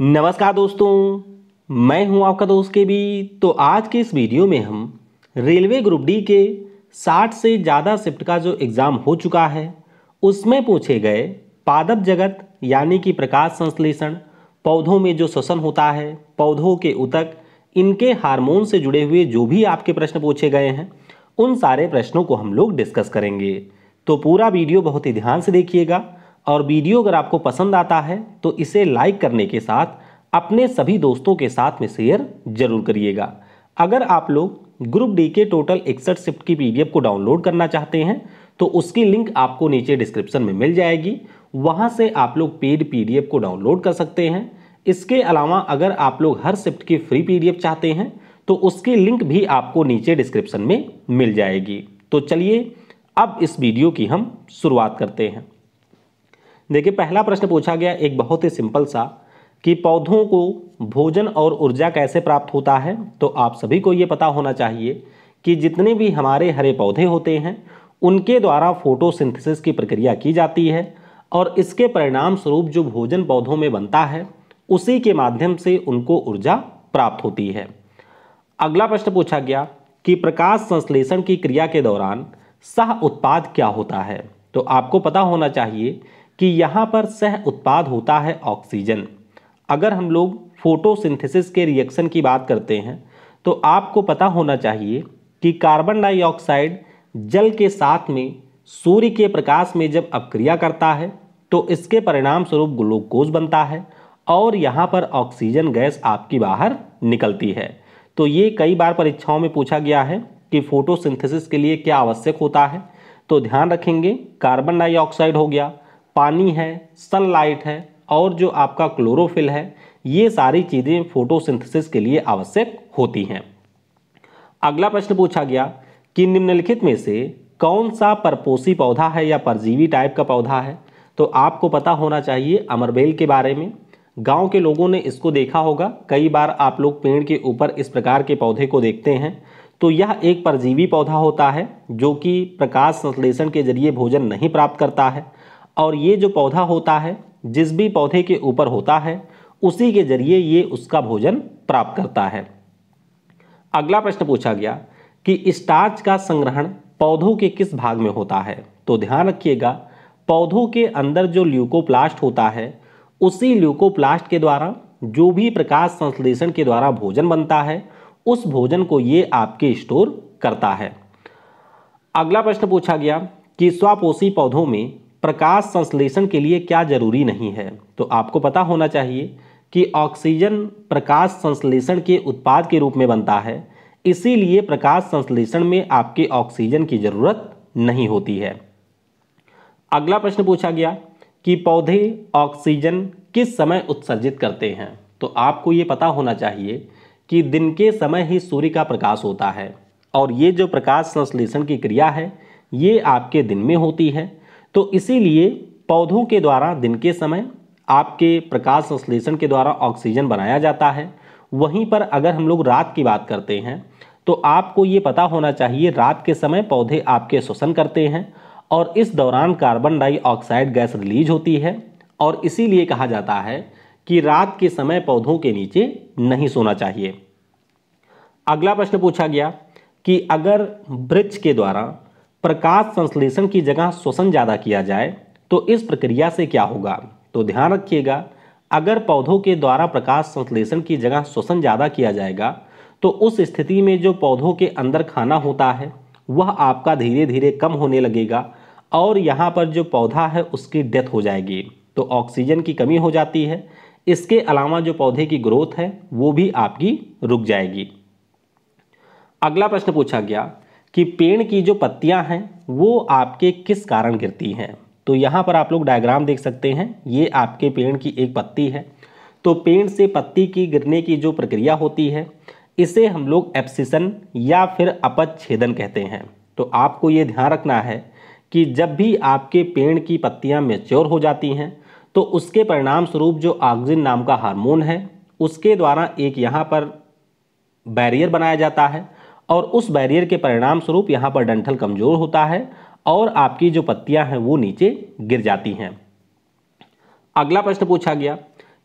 नमस्कार दोस्तों मैं हूं आपका दोस्त के भी तो आज के इस वीडियो में हम रेलवे ग्रुप डी के 60 से ज़्यादा शिफ्ट का जो एग्ज़ाम हो चुका है उसमें पूछे गए पादप जगत यानी कि प्रकाश संश्लेषण पौधों में जो श्वसन होता है पौधों के उतक इनके हार्मोन से जुड़े हुए जो भी आपके प्रश्न पूछे गए हैं उन सारे प्रश्नों को हम लोग डिस्कस करेंगे तो पूरा वीडियो बहुत ही ध्यान से देखिएगा और वीडियो अगर आपको पसंद आता है तो इसे लाइक करने के साथ अपने सभी दोस्तों के साथ में शेयर जरूर करिएगा अगर आप लोग ग्रुप डी के टोटल इकसठ शिफ्ट की पीडीएफ को डाउनलोड करना चाहते हैं तो उसकी लिंक आपको नीचे डिस्क्रिप्शन में मिल जाएगी वहाँ से आप लोग पेड पीडीएफ को डाउनलोड कर सकते हैं इसके अलावा अगर आप लोग हर शिफ्ट की फ्री पीडीएफ चाहते हैं तो उसकी लिंक भी आपको नीचे डिस्क्रिप्शन में मिल जाएगी तो चलिए अब इस वीडियो की हम शुरुआत करते हैं देखिए पहला प्रश्न पूछा गया एक बहुत ही सिंपल सा कि पौधों को भोजन और ऊर्जा कैसे प्राप्त होता है तो आप सभी को ये पता होना चाहिए कि जितने भी हमारे हरे पौधे होते हैं उनके द्वारा फोटोसिंथेसिस की प्रक्रिया की जाती है और इसके परिणाम स्वरूप जो भोजन पौधों में बनता है उसी के माध्यम से उनको ऊर्जा प्राप्त होती है अगला प्रश्न पूछा गया कि प्रकाश संश्लेषण की क्रिया के दौरान सह उत्पाद क्या होता है तो आपको पता होना चाहिए कि यहाँ पर सह उत्पाद होता है ऑक्सीजन अगर हम लोग फोटोसिंथेसिस के रिएक्शन की बात करते हैं तो आपको पता होना चाहिए कि कार्बन डाइऑक्साइड जल के साथ में सूर्य के प्रकाश में जब अपक्रिया करता है तो इसके परिणाम स्वरूप ग्लूकोज बनता है और यहाँ पर ऑक्सीजन गैस आपकी बाहर निकलती है तो ये कई बार परीक्षाओं में पूछा गया है कि फोटोसिंथेसिस के लिए क्या आवश्यक होता है तो ध्यान रखेंगे कार्बन डाइऑक्साइड हो गया पानी है सनलाइट है और जो आपका क्लोरोफिल है ये सारी चीज़ें फोटोसिंथेसिस के लिए आवश्यक होती हैं अगला प्रश्न पूछा गया कि निम्नलिखित में से कौन सा परपोसी पौधा है या परजीवी टाइप का पौधा है तो आपको पता होना चाहिए अमरबेल के बारे में गांव के लोगों ने इसको देखा होगा कई बार आप लोग पेड़ के ऊपर इस प्रकार के पौधे को देखते हैं तो यह एक परजीवी पौधा होता है जो कि प्रकाश संश्लेषण के जरिए भोजन नहीं प्राप्त करता है और ये जो पौधा होता है जिस भी पौधे के ऊपर होता है उसी के जरिए ये उसका भोजन प्राप्त करता है अगला प्रश्न पूछा गया कि स्टार्च का संग्रहण पौधों के किस भाग में होता है तो ध्यान रखिएगा पौधों के अंदर जो ल्यूकोप्लास्ट होता है उसी ल्यूकोप्लास्ट के द्वारा जो भी प्रकाश संश्लेषण के द्वारा भोजन बनता है उस भोजन को ये आपके स्टोर करता है अगला प्रश्न पूछा गया कि स्वापोषी पौधों में प्रकाश संश्लेषण के लिए क्या जरूरी नहीं है तो आपको पता होना चाहिए कि ऑक्सीजन प्रकाश संश्लेषण के उत्पाद के रूप में बनता है इसीलिए प्रकाश संश्लेषण में आपके ऑक्सीजन की ज़रूरत नहीं होती है अगला प्रश्न पूछा गया कि पौधे ऑक्सीजन किस समय उत्सर्जित करते हैं तो आपको ये पता होना चाहिए कि दिन के समय ही सूर्य का प्रकाश होता है और ये जो प्रकाश संश्लेषण की क्रिया है ये आपके दिन में होती है तो इसीलिए पौधों के द्वारा दिन के समय आपके प्रकाश संश्लेषण के द्वारा ऑक्सीजन बनाया जाता है वहीं पर अगर हम लोग रात की बात करते हैं तो आपको ये पता होना चाहिए रात के समय पौधे आपके श्वसन करते हैं और इस दौरान कार्बन डाइऑक्साइड गैस रिलीज होती है और इसीलिए कहा जाता है कि रात के समय पौधों के नीचे नहीं सोना चाहिए अगला प्रश्न पूछा गया कि अगर वृक्ष के द्वारा प्रकाश संश्लेषण की जगह श्वसन ज़्यादा किया जाए तो इस प्रक्रिया से क्या होगा तो ध्यान रखिएगा अगर पौधों के द्वारा प्रकाश संश्लेषण की जगह श्वसन ज़्यादा किया जाएगा तो उस स्थिति में जो पौधों के अंदर खाना होता है वह आपका धीरे धीरे कम होने लगेगा और यहाँ पर जो पौधा है उसकी डेथ हो जाएगी तो ऑक्सीजन की कमी हो जाती है इसके अलावा जो पौधे की ग्रोथ है वो भी आपकी रुक जाएगी अगला प्रश्न पूछा गया कि पेड़ की जो पत्तियां हैं वो आपके किस कारण गिरती हैं तो यहाँ पर आप लोग डायग्राम देख सकते हैं ये आपके पेड़ की एक पत्ती है तो पेड़ से पत्ती की गिरने की जो प्रक्रिया होती है इसे हम लोग एप्सिसन या फिर अपच्छेदन कहते हैं तो आपको ये ध्यान रखना है कि जब भी आपके पेड़ की पत्तियाँ मेच्योर हो जाती हैं तो उसके परिणाम स्वरूप जो ऑक्सिन नाम का हार्मोन है उसके द्वारा एक यहाँ पर बैरियर बनाया जाता है और उस बैरियर के परिणाम स्वरूप यहाँ पर डंठल कमज़ोर होता है और आपकी जो पत्तियाँ हैं वो नीचे गिर जाती हैं अगला प्रश्न पूछा गया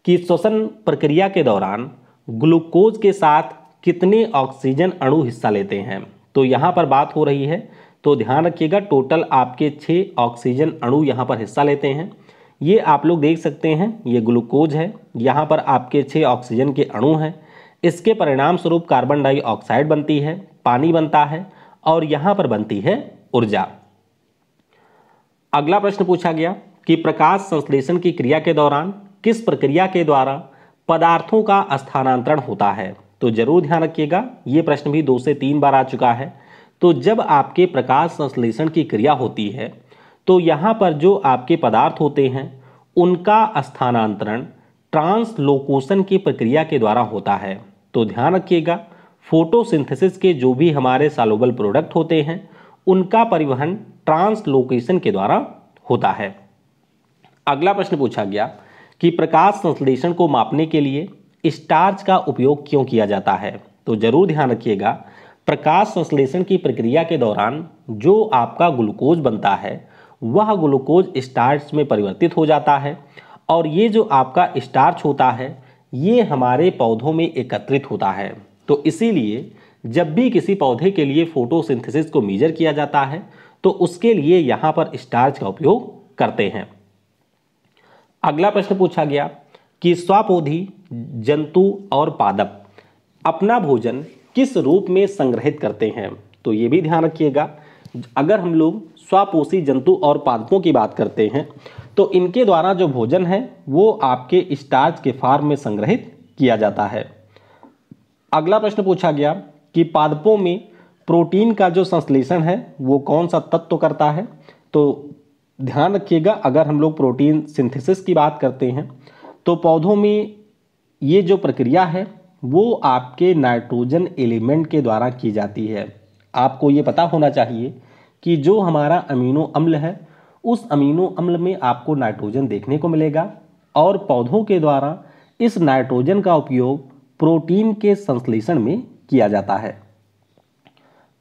कि श्वसन प्रक्रिया के दौरान ग्लूकोज के साथ कितने ऑक्सीजन अणु हिस्सा लेते हैं तो यहाँ पर बात हो रही है तो ध्यान रखिएगा टोटल आपके छः ऑक्सीजन अणु यहाँ पर हिस्सा लेते हैं ये आप लोग देख सकते हैं ये ग्लूकोज है यहाँ पर आपके छः ऑक्सीजन के अणु हैं इसके परिणाम स्वरूप कार्बन डाइऑक्साइड बनती है पानी बनता है और यहां पर बनती है ऊर्जा अगला प्रश्न पूछा गया कि प्रकाश संश्लेषण की क्रिया के दौरान किस प्रक्रिया के द्वारा पदार्थों का स्थानांतरण होता है तो जरूर ध्यान रखिएगा ये प्रश्न भी दो से तीन बार आ चुका है तो जब आपके प्रकाश संश्लेषण की क्रिया होती है तो यहाँ पर जो आपके पदार्थ होते हैं उनका स्थानांतरण ट्रांसलोकोशन की प्रक्रिया के द्वारा होता है तो ध्यान रखिएगा फोटोसिंथेसिस के जो भी हमारे सालोबल प्रोडक्ट होते हैं उनका परिवहन ट्रांसलोकेशन के द्वारा होता है अगला प्रश्न पूछा गया कि प्रकाश संश्लेषण को मापने के लिए स्टार्च का उपयोग क्यों किया जाता है तो जरूर ध्यान रखिएगा प्रकाश संश्लेषण की प्रक्रिया के दौरान जो आपका ग्लूकोज बनता है वह ग्लूकोज स्टार्च में परिवर्तित हो जाता है और ये जो आपका स्टार्च होता है ये हमारे पौधों में एकत्रित होता है तो इसीलिए जब भी किसी पौधे के लिए फोटोसिंथेसिस को मेजर किया जाता है तो उसके लिए यहाँ पर स्टार्च का उपयोग करते हैं अगला प्रश्न पूछा गया कि स्वापोधी जंतु और पादप अपना भोजन किस रूप में संग्रहित करते हैं तो ये भी ध्यान रखिएगा अगर हम लोग स्वापोषी जंतु और पादपों की बात करते हैं तो इनके द्वारा जो भोजन है वो आपके स्टार्च के फार्म में संग्रहित किया जाता है अगला प्रश्न पूछा गया कि पादपों में प्रोटीन का जो संश्लेषण है वो कौन सा तत्व करता है तो ध्यान रखिएगा अगर हम लोग प्रोटीन सिंथेसिस की बात करते हैं तो पौधों में ये जो प्रक्रिया है वो आपके नाइट्रोजन एलिमेंट के द्वारा की जाती है आपको ये पता होना चाहिए कि जो हमारा अमीनो अम्ल है उस अमीनो अम्ल में आपको नाइट्रोजन देखने को मिलेगा और पौधों के द्वारा इस नाइट्रोजन का उपयोग प्रोटीन के संश्लेषण में किया जाता है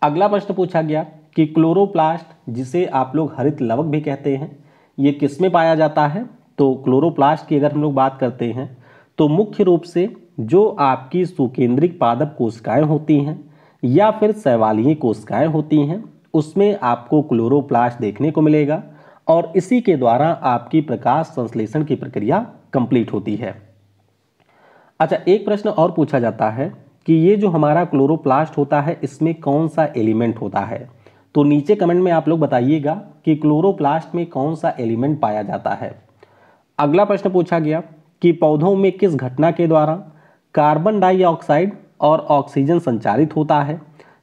अगला प्रश्न पूछा गया कि क्लोरोप्लास्ट जिसे आप लोग हरित लवक भी कहते हैं ये किस में पाया जाता है तो क्लोरोप्लास्ट की अगर हम लोग बात करते हैं तो मुख्य रूप से जो आपकी सुकेंद्रिक पादप कोशिकाएं होती हैं या फिर सैवालीय कोशिकाएं होती हैं उसमें आपको क्लोरोप्लास्ट देखने को मिलेगा और इसी के द्वारा आपकी प्रकाश संश्लेषण की प्रक्रिया कंप्लीट होती है अच्छा एक प्रश्न और पूछा जाता है कि ये जो हमारा क्लोरोप्लास्ट होता है इसमें कौन सा एलिमेंट होता है तो नीचे कमेंट में आप लोग बताइएगा कि क्लोरोप्लास्ट में कौन सा एलिमेंट पाया जाता है अगला प्रश्न पूछा गया कि पौधों में किस घटना के द्वारा कार्बन डाइऑक्साइड और ऑक्सीजन संचारित होता है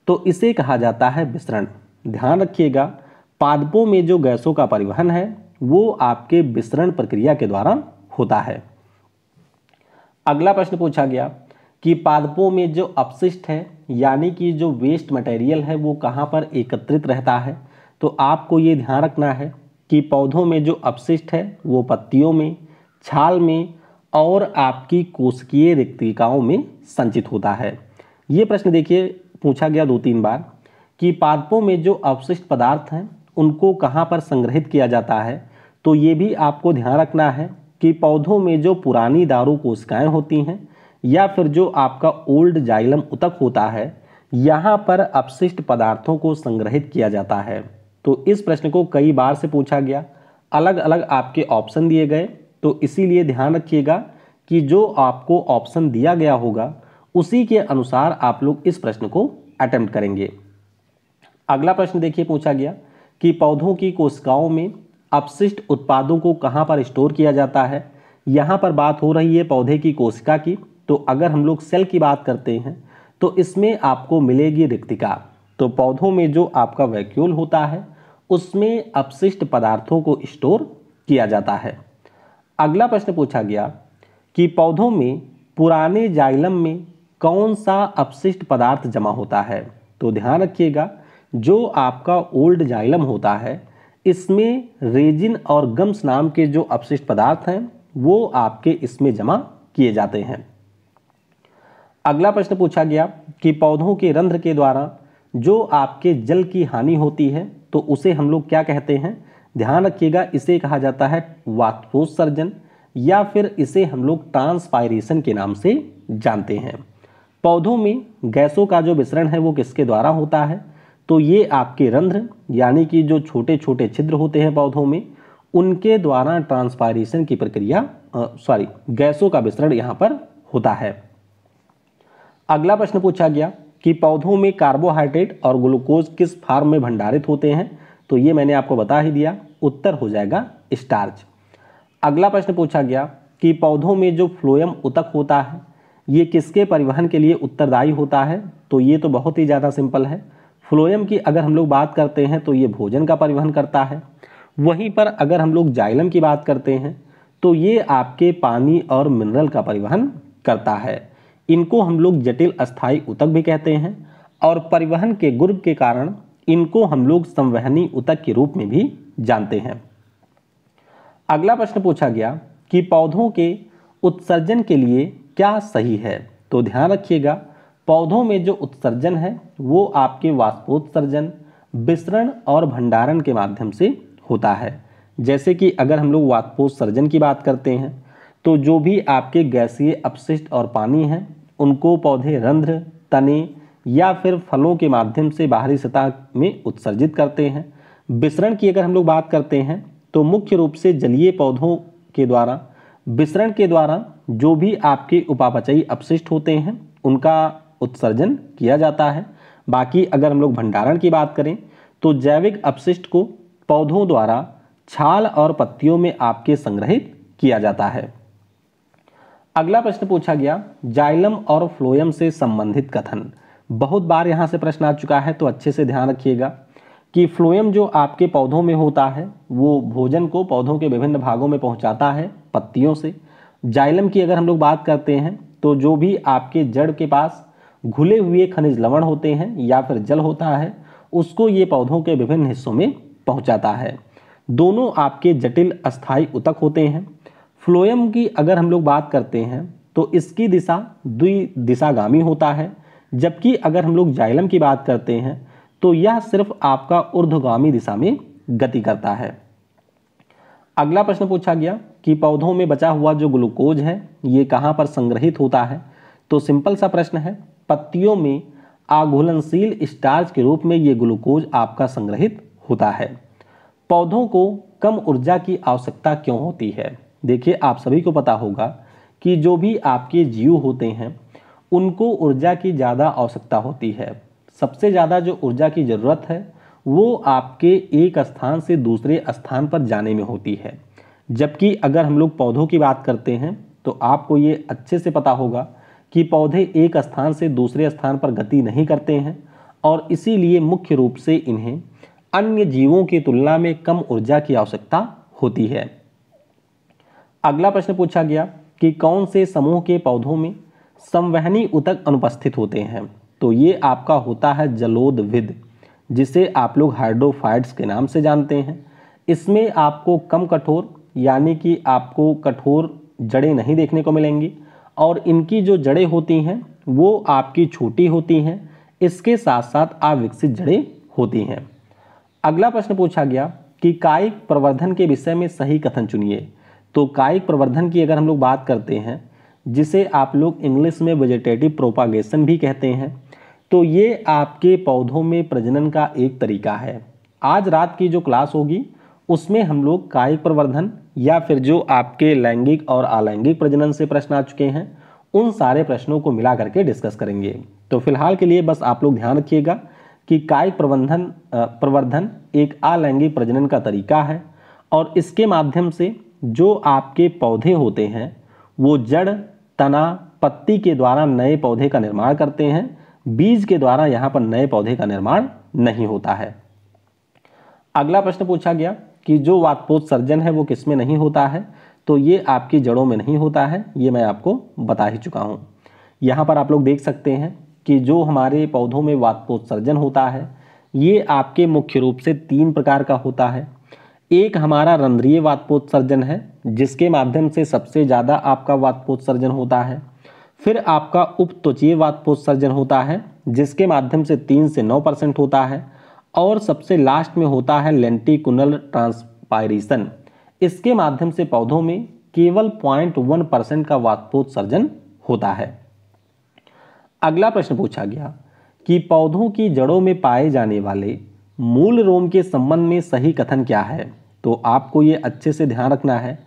तो इसे कहा जाता है विसरण ध्यान रखिएगा पादपों में जो गैसों का परिवहन है वो आपके विसरण प्रक्रिया के द्वारा होता है अगला प्रश्न पूछा गया कि पादपों में जो अपशिष्ट है यानी कि जो वेस्ट मटेरियल है वो कहाँ पर एकत्रित रहता है तो आपको ये ध्यान रखना है कि पौधों में जो अपशिष्ट है वो पत्तियों में छाल में और आपकी कोशिकीय रिक्तिकाओं में संचित होता है ये प्रश्न देखिए पूछा गया दो तीन बार कि पादपों में जो अपशिष्ट पदार्थ हैं उनको कहाँ पर संग्रहित किया जाता है तो ये भी आपको ध्यान रखना है कि पौधों में जो पुरानी दारू कोशिकाएँ होती हैं या फिर जो आपका ओल्ड जाइलम उतक होता है यहाँ पर अपशिष्ट पदार्थों को संग्रहित किया जाता है तो इस प्रश्न को कई बार से पूछा गया अलग अलग आपके ऑप्शन दिए गए तो इसीलिए ध्यान रखिएगा कि जो आपको ऑप्शन दिया गया होगा उसी के अनुसार आप लोग इस प्रश्न को अटेम्प्ट करेंगे अगला प्रश्न देखिए पूछा गया कि पौधों की कोशिकाओं में अपशिष्ट उत्पादों को कहाँ पर स्टोर किया जाता है यहाँ पर बात हो रही है पौधे की कोशिका की तो अगर हम लोग सेल की बात करते हैं तो इसमें आपको मिलेगी रिक्तिका तो पौधों में जो आपका वैक्यूल होता है उसमें अपशिष्ट पदार्थों को स्टोर किया जाता है अगला प्रश्न पूछा गया कि पौधों में पुराने जाइलम में कौन सा अपशिष्ट पदार्थ जमा होता है तो ध्यान रखिएगा जो आपका ओल्ड जाइलम होता है इसमें रेजिन और गम्स नाम के जो अपशिष्ट पदार्थ हैं वो आपके इसमें जमा किए जाते हैं अगला प्रश्न पूछा गया कि पौधों के रंध्र के द्वारा जो आपके जल की हानि होती है तो उसे हम लोग क्या कहते हैं ध्यान रखिएगा इसे कहा जाता है वाष्पोत्सर्जन या फिर इसे हम लोग ट्रांसपायरेशन के नाम से जानते हैं पौधों में गैसों का जो विसरण है वो किसके द्वारा होता है तो ये आपके रंध्र यानी कि जो छोटे छोटे छिद्र होते हैं पौधों में उनके द्वारा ट्रांसपायरेशन की प्रक्रिया सॉरी गैसों का विसरण यहाँ पर होता है अगला प्रश्न पूछा गया कि पौधों में कार्बोहाइड्रेट और ग्लूकोज किस फार्म में भंडारित होते हैं तो ये मैंने आपको बता ही दिया उत्तर हो जाएगा स्टार्च अगला प्रश्न पूछा गया कि पौधों में जो फ्लोएम उतक होता है ये किसके परिवहन के लिए उत्तरदायी होता है तो ये तो बहुत ही ज़्यादा सिंपल है फ्लोएम की अगर हम लोग बात करते हैं तो ये भोजन का परिवहन करता है वहीं पर अगर हम लोग जाइलम की बात करते हैं तो ये आपके पानी और मिनरल का परिवहन करता है इनको हम लोग जटिल अस्थाई उतक भी कहते हैं और परिवहन के गुर्ब के कारण इनको हम लोग संवहनी उतक के रूप में भी जानते हैं अगला प्रश्न पूछा गया कि पौधों के उत्सर्जन के लिए क्या सही है तो ध्यान रखिएगा पौधों में जो उत्सर्जन है वो आपके वाष्पोत्सर्जन विसरण और भंडारण के माध्यम से होता है जैसे कि अगर हम लोग वाष्पोत्सर्जन की बात करते हैं तो जो भी आपके गैसीय अपशिष्ट और पानी हैं उनको पौधे रंध्र तने या फिर फलों के माध्यम से बाहरी सतह में उत्सर्जित करते हैं विसरण की अगर हम लोग बात करते हैं तो मुख्य रूप से जलीय पौधों के द्वारा विसरण के द्वारा जो भी आपके उपापचयी अपशिष्ट होते हैं उनका उत्सर्जन किया जाता है बाकी अगर हम लोग भंडारण की बात करें तो जैविक अपशिष्ट को पौधों द्वारा छाल और पत्तियों में आपके संग्रहित किया जाता है अगला प्रश्न पूछा गया जाइलम और फ्लोयम से संबंधित कथन बहुत बार यहां से प्रश्न आ चुका है तो अच्छे से ध्यान रखिएगा कि फ्लोयम जो आपके पौधों में होता है वो भोजन को पौधों के विभिन्न भागों में पहुंचाता है पत्तियों से जाइलम की अगर हम लोग बात करते हैं तो जो भी आपके जड़ के पास घुले हुए खनिज लवण होते हैं या फिर जल होता है उसको ये पौधों के विभिन्न हिस्सों में पहुंचाता है दोनों आपके जटिल अस्थाई उतक होते हैं फ्लोएम की अगर हम लोग बात करते हैं तो इसकी दिशा दिशागामी होता है जबकि अगर हम लोग जाइलम की बात करते हैं तो यह सिर्फ आपका ऊर्ध्वगामी दिशा में गति करता है अगला प्रश्न पूछा गया कि पौधों में बचा हुआ जो ग्लूकोज है ये कहाँ पर संग्रहित होता है तो सिंपल सा प्रश्न है पत्तियों में आघुलनशील स्टार्च के रूप में ये ग्लूकोज आपका संग्रहित होता है पौधों को कम ऊर्जा की आवश्यकता क्यों होती है देखिए आप सभी को पता होगा कि जो भी आपके जीव होते हैं उनको ऊर्जा की ज़्यादा आवश्यकता होती है सबसे ज़्यादा जो ऊर्जा की ज़रूरत है वो आपके एक स्थान से दूसरे स्थान पर जाने में होती है जबकि अगर हम लोग पौधों की बात करते हैं तो आपको ये अच्छे से पता होगा कि पौधे एक स्थान से दूसरे स्थान पर गति नहीं करते हैं और इसीलिए मुख्य रूप से इन्हें अन्य जीवों की तुलना में कम ऊर्जा की आवश्यकता होती है अगला प्रश्न पूछा गया कि कौन से समूह के पौधों में संवहनी उतक अनुपस्थित होते हैं तो ये आपका होता है जलोदविद जिसे आप लोग हाइड्रोफाइड्स के नाम से जानते हैं इसमें आपको कम कठोर यानी कि आपको कठोर जड़ें नहीं देखने को मिलेंगी और इनकी जो जड़ें होती हैं वो आपकी छोटी होती हैं इसके साथ साथ अविकसित जड़ें होती हैं अगला प्रश्न पूछा गया कि कायिक प्रवर्धन के विषय में सही कथन चुनिए तो कायिक प्रवर्धन की अगर हम लोग बात करते हैं जिसे आप लोग इंग्लिश में वेजिटेटिव प्रोपागेशन भी कहते हैं तो ये आपके पौधों में प्रजनन का एक तरीका है आज रात की जो क्लास होगी उसमें हम लोग कायिक प्रवर्धन या फिर जो आपके लैंगिक और अलैंगिक प्रजनन से प्रश्न आ चुके हैं उन सारे प्रश्नों को मिला करके डिस्कस करेंगे तो फिलहाल के लिए बस आप लोग ध्यान रखिएगा कि कायिक प्रबंधन प्रवर्धन एक अलैंगिक प्रजनन का तरीका है और इसके माध्यम से जो आपके पौधे होते हैं वो जड़ तना पत्ती के द्वारा नए पौधे का निर्माण करते हैं बीज के द्वारा यहाँ पर नए पौधे का निर्माण नहीं होता है अगला प्रश्न पूछा गया कि जो वातपोत सर्जन है वो किस में नहीं होता है तो ये आपकी जड़ों में नहीं होता है ये मैं आपको बता ही चुका हूँ यहाँ पर आप लोग देख सकते हैं कि जो हमारे पौधों में वातपोत सर्जन होता है ये आपके मुख्य रूप से तीन प्रकार का होता है एक हमारा रंध्रीय सर्जन है जिसके माध्यम से सबसे ज़्यादा आपका वातपोत्सर्जन होता है फिर आपका उप वातपोत वातपोत्सर्जन होता है जिसके माध्यम से तीन से नौ परसेंट होता है और सबसे लास्ट में होता है लेंटिकुनल ट्रांसपायरेशन इसके माध्यम से पौधों में केवल पॉइंट वन परसेंट का वाष्पोत्सर्जन होता है अगला प्रश्न पूछा गया कि पौधों की जड़ों में पाए जाने वाले मूल रोम के संबंध में सही कथन क्या है तो आपको ये अच्छे से ध्यान रखना है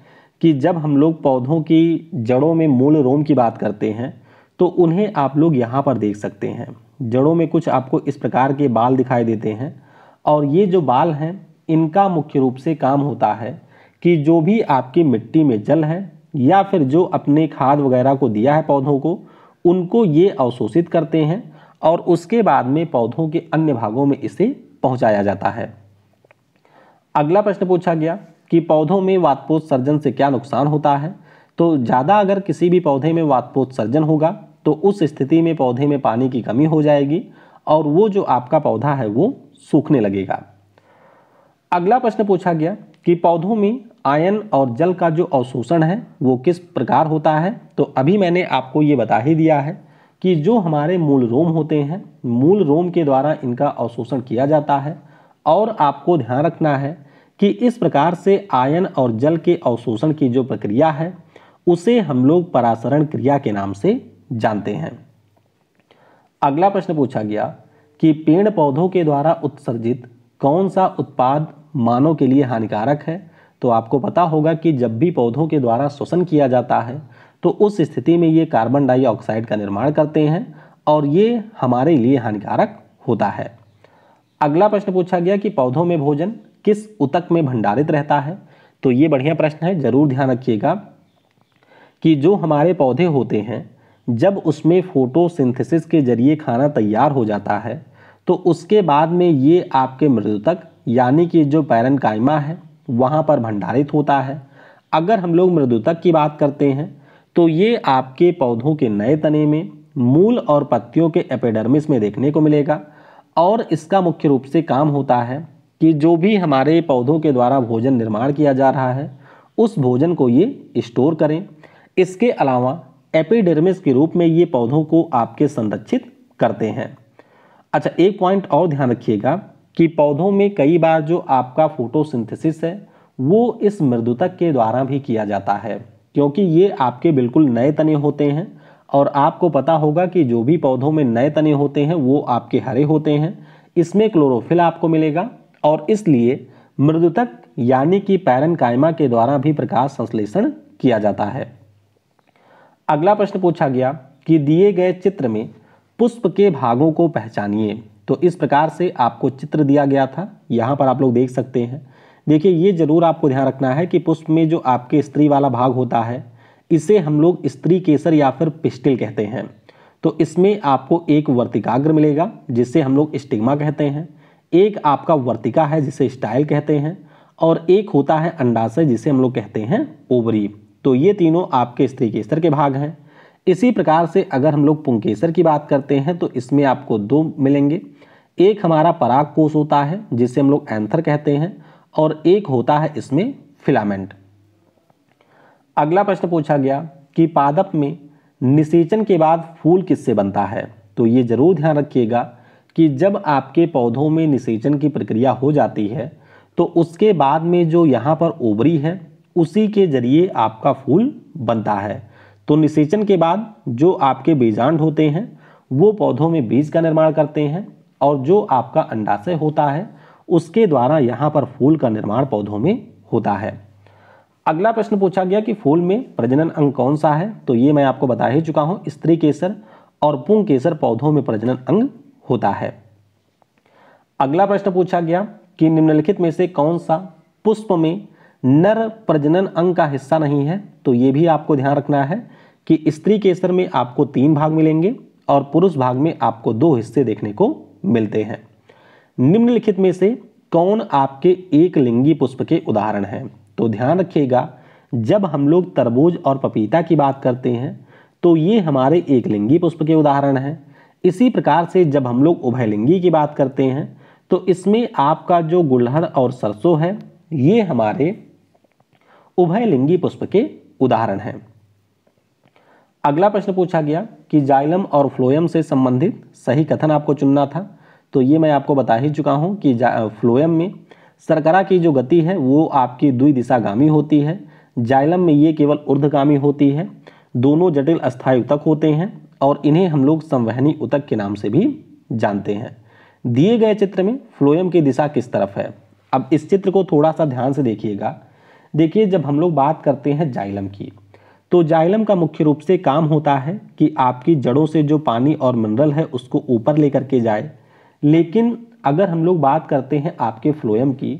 कि जब हम लोग पौधों की जड़ों में मूल रोम की बात करते हैं तो उन्हें आप लोग यहाँ पर देख सकते हैं जड़ों में कुछ आपको इस प्रकार के बाल दिखाई देते हैं और ये जो बाल हैं इनका मुख्य रूप से काम होता है कि जो भी आपकी मिट्टी में जल है या फिर जो अपने खाद वगैरह को दिया है पौधों को उनको ये अवशोषित करते हैं और उसके बाद में पौधों के अन्य भागों में इसे पहुंचाया जाता है अगला प्रश्न पूछा गया कि पौधों में वातपोत सर्जन से क्या नुकसान होता है तो ज़्यादा अगर किसी भी पौधे में वातपोत सर्जन होगा तो उस स्थिति में पौधे में पानी की कमी हो जाएगी और वो जो आपका पौधा है वो सूखने लगेगा अगला प्रश्न पूछा गया कि पौधों में आयन और जल का जो अवशोषण है वो किस प्रकार होता है तो अभी मैंने आपको ये बता ही दिया है कि जो हमारे मूल रोम होते हैं मूल रोम के द्वारा इनका अवशोषण किया जाता है और आपको ध्यान रखना है कि इस प्रकार से आयन और जल के अवशोषण की जो प्रक्रिया है उसे हम लोग परासरण क्रिया के नाम से जानते हैं अगला प्रश्न पूछा गया कि पेड़ पौधों के द्वारा उत्सर्जित कौन सा उत्पाद मानव के लिए हानिकारक है तो आपको पता होगा कि जब भी पौधों के द्वारा श्वसन किया जाता है तो उस स्थिति में ये कार्बन डाइऑक्साइड का निर्माण करते हैं और ये हमारे लिए हानिकारक होता है अगला प्रश्न पूछा गया कि पौधों में भोजन किस उतक में भंडारित रहता है तो ये बढ़िया प्रश्न है जरूर ध्यान रखिएगा कि जो हमारे पौधे होते हैं जब उसमें फोटोसिंथेसिस के जरिए खाना तैयार हो जाता है तो उसके बाद में ये आपके तक यानी कि जो पैरन कायमा है वहाँ पर भंडारित होता है अगर हम लोग मृदुतक की बात करते हैं तो ये आपके पौधों के नए तने में मूल और पत्तियों के एपिडर्मिस में देखने को मिलेगा और इसका मुख्य रूप से काम होता है कि जो भी हमारे पौधों के द्वारा भोजन निर्माण किया जा रहा है उस भोजन को ये स्टोर करें इसके अलावा एपिडर्मिस के रूप में ये पौधों को आपके संरक्षित करते हैं अच्छा एक पॉइंट और ध्यान रखिएगा कि पौधों में कई बार जो आपका फोटोसिंथेसिस है वो इस मृदुतक के द्वारा भी किया जाता है क्योंकि ये आपके बिल्कुल नए तने होते हैं और आपको पता होगा कि जो भी पौधों में नए तने होते हैं वो आपके हरे होते हैं इसमें क्लोरोफिल आपको मिलेगा और इसलिए मृदुतक यानी कि पैरन कायमा के द्वारा भी प्रकाश संश्लेषण किया जाता है अगला प्रश्न पूछा गया कि दिए गए चित्र में पुष्प के भागों को पहचानिए तो इस प्रकार से आपको चित्र दिया गया था यहाँ पर आप लोग देख सकते हैं देखिए ये जरूर आपको ध्यान रखना है कि पुष्प में जो आपके स्त्री वाला भाग होता है इसे हम लोग स्त्री केसर या फिर पिस्टिल कहते हैं तो इसमें आपको एक वर्तिकाग्र मिलेगा जिसे हम लोग स्टिग्मा कहते हैं एक आपका वर्तिका है जिसे स्टाइल कहते हैं और एक होता है अंडाशय जिसे हम लोग कहते हैं ओवरी तो ये तीनों आपके स्त्री केसर के भाग हैं इसी प्रकार से अगर हम लोग पुंकेसर की बात करते हैं तो इसमें आपको दो मिलेंगे एक हमारा पराग कोष होता है जिसे हम लोग एंथर कहते हैं और एक होता है इसमें फिलामेंट अगला प्रश्न पूछा गया कि पादप में निषेचन के बाद फूल किससे बनता है तो ये जरूर ध्यान रखिएगा कि जब आपके पौधों में निषेचन की प्रक्रिया हो जाती है तो उसके बाद में जो यहाँ पर ओवरी है उसी के जरिए आपका फूल बनता है तो निषेचन के बाद जो आपके बीजांड होते हैं वो पौधों में बीज का निर्माण करते हैं और जो आपका अंडाशय होता है उसके द्वारा यहाँ पर फूल का निर्माण पौधों में होता है अगला प्रश्न पूछा गया कि फूल में प्रजनन अंग कौन सा है तो ये मैं आपको बता ही चुका हूँ स्त्री केसर और पुंग केसर पौधों में प्रजनन अंग होता है अगला प्रश्न पूछा गया कि निम्नलिखित में से कौन सा पुष्प में नर प्रजनन अंग का हिस्सा नहीं है तो ये भी आपको ध्यान रखना है कि स्त्री केसर में आपको तीन भाग मिलेंगे और पुरुष भाग में आपको दो हिस्से देखने को मिलते हैं निम्नलिखित में से कौन आपके एक लिंगी पुष्प के उदाहरण हैं तो ध्यान रखिएगा जब हम लोग तरबूज और पपीता की बात करते हैं तो ये हमारे एक लिंगी पुष्प के उदाहरण हैं इसी प्रकार से जब हम लोग उभयलिंगी की बात करते हैं तो इसमें आपका जो गुल्हड़ और सरसों है ये हमारे उभयलिंगी पुष्प के उदाहरण हैं अगला प्रश्न पूछा गया कि जाइलम और फ्लोयम से संबंधित सही कथन आपको चुनना था तो ये मैं आपको बता ही चुका हूँ कि फ्लोयम में सरकरा की जो गति है वो आपकी दिशागामी होती है जाइलम में ये केवल ऊर्धगामी होती है दोनों जटिल अस्थायी उतक होते हैं और इन्हें हम लोग संवहनी उतक के नाम से भी जानते हैं दिए गए चित्र में फ्लोयम की दिशा किस तरफ है अब इस चित्र को थोड़ा सा ध्यान से देखिएगा देखिए जब हम लोग बात करते हैं जाइलम की तो जाइलम का मुख्य रूप से काम होता है कि आपकी जड़ों से जो पानी और मिनरल है उसको ऊपर लेकर के जाए लेकिन अगर हम लोग बात करते हैं आपके फ्लोएम की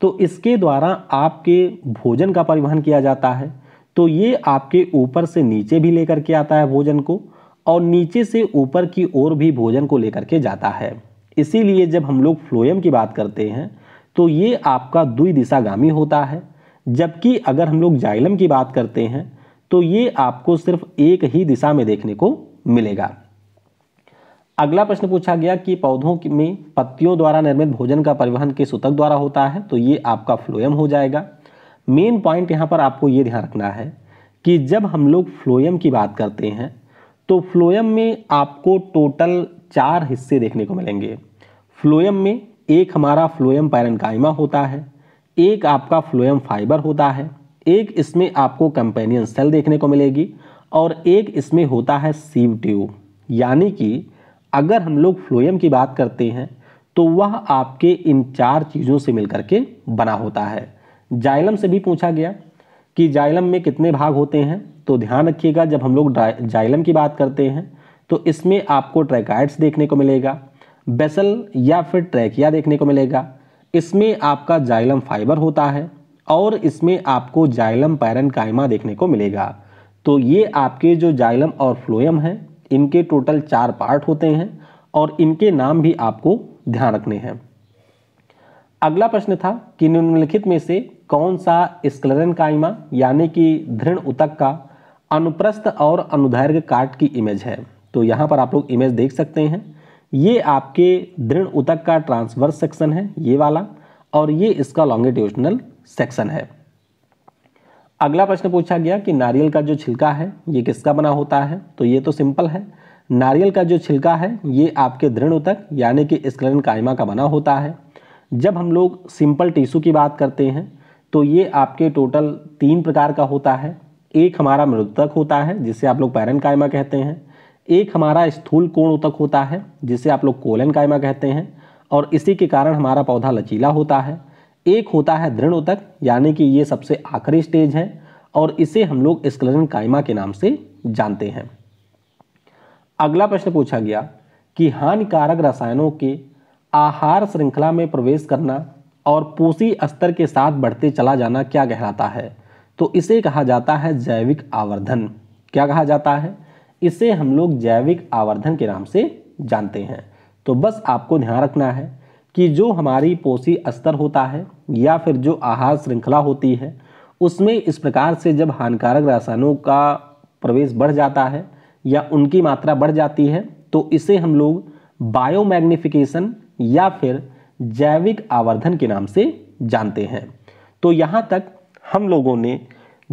तो इसके द्वारा आपके भोजन का परिवहन किया जाता है तो ये आपके ऊपर से नीचे भी लेकर के आता है भोजन को और नीचे से ऊपर की ओर भी भोजन को लेकर के जाता है इसीलिए जब हम लोग फ्लोएम की बात करते हैं तो ये आपका द्विदिशागामी होता है जबकि अगर हम लोग जाइलम की बात करते हैं तो ये आपको सिर्फ एक ही दिशा में देखने को मिलेगा अगला प्रश्न पूछा गया कि पौधों में पत्तियों द्वारा निर्मित भोजन का परिवहन किस उतक द्वारा होता है तो ये आपका फ्लोएम हो जाएगा मेन पॉइंट यहाँ पर आपको ये ध्यान रखना है कि जब हम लोग फ्लोएम की बात करते हैं तो फ्लोएम में आपको टोटल चार हिस्से देखने को मिलेंगे फ्लोएम में एक हमारा फ्लोएम पैरनकाइमा होता है एक आपका फ्लोएम फाइबर होता है एक इसमें आपको कंपेनियन सेल देखने को मिलेगी और एक इसमें होता है सीव ट्यूब यानी कि अगर हम लोग फ्लोएम की बात करते हैं तो वह आपके इन चार चीज़ों से मिलकर के बना होता है जाइलम से भी पूछा गया कि जाइलम में कितने भाग होते हैं तो ध्यान रखिएगा जब हम लोग जाइलम की बात करते हैं तो इसमें आपको ट्रैकाइड्स देखने को मिलेगा बेसल या फिर ट्रैकिया देखने को मिलेगा इसमें आपका जाइलम फाइबर होता है और इसमें आपको जाइलम पैरन कायमा देखने को मिलेगा तो ये आपके जो जाइलम और फ्लोएम हैं इनके टोटल चार पार्ट होते हैं और इनके नाम भी आपको ध्यान रखने हैं अगला प्रश्न था कि निम्नलिखित में से कौन सा स्क्लरन कायमा यानी कि धृण उतक का अनुप्रस्थ और अनुदैर्घ्य काट की इमेज है तो यहाँ पर आप लोग इमेज देख सकते हैं ये आपके दृढ़ उतक का ट्रांसवर्स सेक्शन है ये वाला और ये इसका लॉन्गिट्यूशनल सेक्शन है अगला प्रश्न पूछा गया कि नारियल का जो छिलका है ये किसका बना होता है तो ये तो सिंपल है नारियल का जो छिलका है ये आपके दृढ़ उतक यानी कि स्कलन कायमा का बना होता है जब हम लोग सिंपल टिश्यू की बात करते हैं तो ये आपके टोटल तीन प्रकार का होता है एक हमारा मृतक होता है जिसे आप लोग पैरन कायमा कहते हैं एक हमारा स्थूल कोण उतक होता है जिसे आप लोग कोलन कायमा कहते हैं और इसी के कारण हमारा पौधा लचीला होता है एक होता है दृढ़ उतक यानी कि ये सबसे आखिरी स्टेज है और इसे हम लोग स्कलन कायमा के नाम से जानते हैं अगला प्रश्न पूछा गया कि हानिकारक रसायनों के आहार श्रृंखला में प्रवेश करना और पोषी स्तर के साथ बढ़ते चला जाना क्या कहलाता है तो इसे कहा जाता है जैविक आवर्धन क्या कहा जाता है इसे हम लोग जैविक आवर्धन के नाम से जानते हैं तो बस आपको ध्यान रखना है कि जो हमारी पोषी स्तर होता है या फिर जो आहार श्रृंखला होती है उसमें इस प्रकार से जब हानिकारक रसायनों का प्रवेश बढ़ जाता है या उनकी मात्रा बढ़ जाती है तो इसे हम लोग बायोमैग्निफिकेशन या फिर जैविक आवर्धन के नाम से जानते हैं तो यहाँ तक हम लोगों ने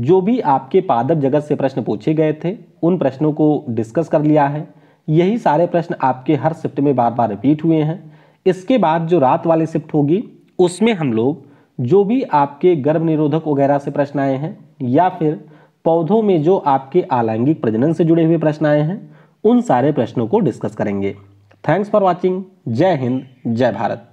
जो भी आपके पादप जगत से प्रश्न पूछे गए थे उन प्रश्नों को डिस्कस कर लिया है यही सारे प्रश्न आपके हर शिफ्ट में बार बार रिपीट हुए हैं इसके बाद जो रात वाली शिफ्ट होगी उसमें हम लोग जो भी आपके गर्भ निरोधक वगैरह से प्रश्न आए हैं या फिर पौधों में जो आपके आलैंगिक प्रजनन से जुड़े हुए प्रश्न आए हैं उन सारे प्रश्नों को डिस्कस करेंगे थैंक्स फॉर वॉचिंग जय हिंद जय भारत